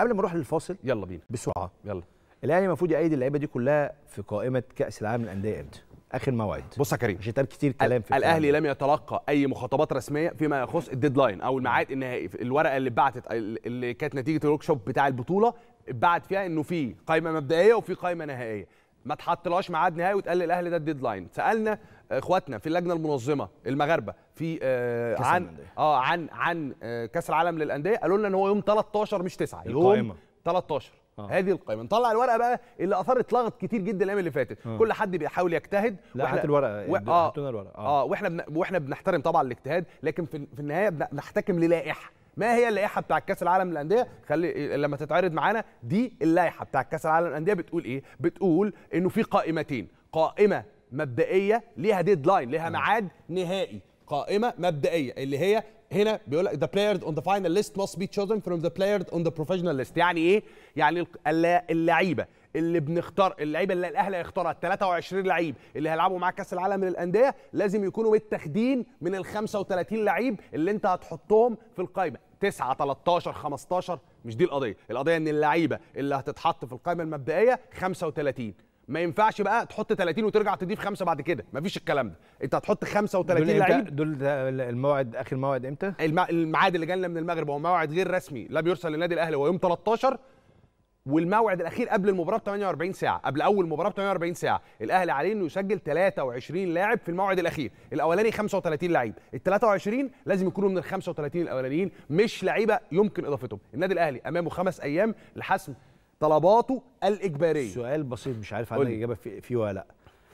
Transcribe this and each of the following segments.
قبل ما نروح للفاصل يلا بينا بسرعه يلا الاهلي المفروض يعيد اللعيبه دي كلها في قائمه كاس العالم للانديه امتى؟ اخر موعد بص يا كريم مش كتير كلام في الاهلي لم يتلقى اي مخاطبات رسميه فيما يخص الديدلاين او الميعاد النهائي الورقه اللي اتبعتت اللي كانت نتيجه الورك شوب بتاع البطوله اتبعت فيها انه في قائمه مبدئيه وفي قائمه نهائيه ما اتحطلهاش ميعاد نهائي وتقال الاهلي ده الديدلاين سالنا اخواتنا في اللجنه المنظمه المغاربه في آه عن اه عن عن آه كاس العالم للانديه قالوا لنا ان هو يوم 13 مش 9 يوم 13 آه. هذه القائمه نطلع الورقه بقى اللي اثرت لغط كتير جدا الايام اللي فاتت آه. كل حد بيحاول يجتهد لا هات الورقه و... اه الورقه اه, آه. واحنا بن... واحنا بنحترم طبعا الاجتهاد لكن في, في النهايه بنحتكم للائحه ما هي اللائحه بتاع كاس العالم للانديه خلي لما تتعرض معانا دي اللائحه بتاع كاس العالم للانديه بتقول ايه بتقول انه في قائمتين قائمه مبدئيه ليها ديدلاين ليها ميعاد نهائي قائمه مبدئيه اللي هي هنا بيقول لك ذا بلايرز اون ذا فاينل ليست must بي تشوزن فروم ذا بلايرز اون ذا بروفيشنال ليست يعني ايه يعني اللعيبه اللي بنختار اللعيبه اللي الاهلي هيختارها 23 لعيب اللي هيلعبوا معاه كاس العالم للانديه لازم يكونوا متاخدين من ال 35 لعيب اللي انت هتحطهم في القائمه 9 13 15 مش دي القضيه القضيه ان اللعيبه اللي هتتحط في القائمه المبدئيه 35 ما ينفعش بقى تحط 30 وترجع تضيف خمسه بعد كده مفيش الكلام ده انت هتحط 35 لعيب دول الموعد اخر موعد امتى الميعاد اللي جالنا من المغرب هو موعد غير رسمي لا بيرسل للنادي الاهلي هو يوم 13 والموعد الاخير قبل المباراه ب 48 ساعه قبل اول مباراه ب 48 ساعه الاهلي عليه انه يسجل 23 لاعب في الموعد الاخير الاولاني 35 لعيب ال 23 لازم يكونوا من ال 35 الاولانيين مش لعيبه يمكن اضافتهم النادي الاهلي امامه خمس ايام لحسم طلباته الاجباريه سؤال بسيط مش عارف عندك الاجابه فيه ولا لا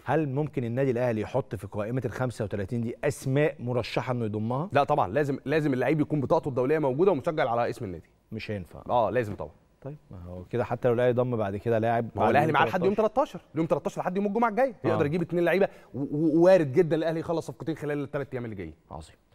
هل ممكن النادي الاهلي يحط في قائمه ال 35 دي اسماء مرشحه انه يضمها لا طبعا لازم لازم اللعيب يكون بطاقته الدوليه موجوده ومسجل على اسم النادي مش هينفع اه لازم طبعا طيب ما هو كده حتى لو الاهلي ضم بعد كده لاعب ما هو الاهلي معاه لحد يوم 13 يوم 13 لحد يوم الجمعه الجاي يقدر آه. يجيب اثنين لعيبه ووارد جدا الاهلي يخلص صفقتين خلال الثلاث ايام اللي جايين عظيم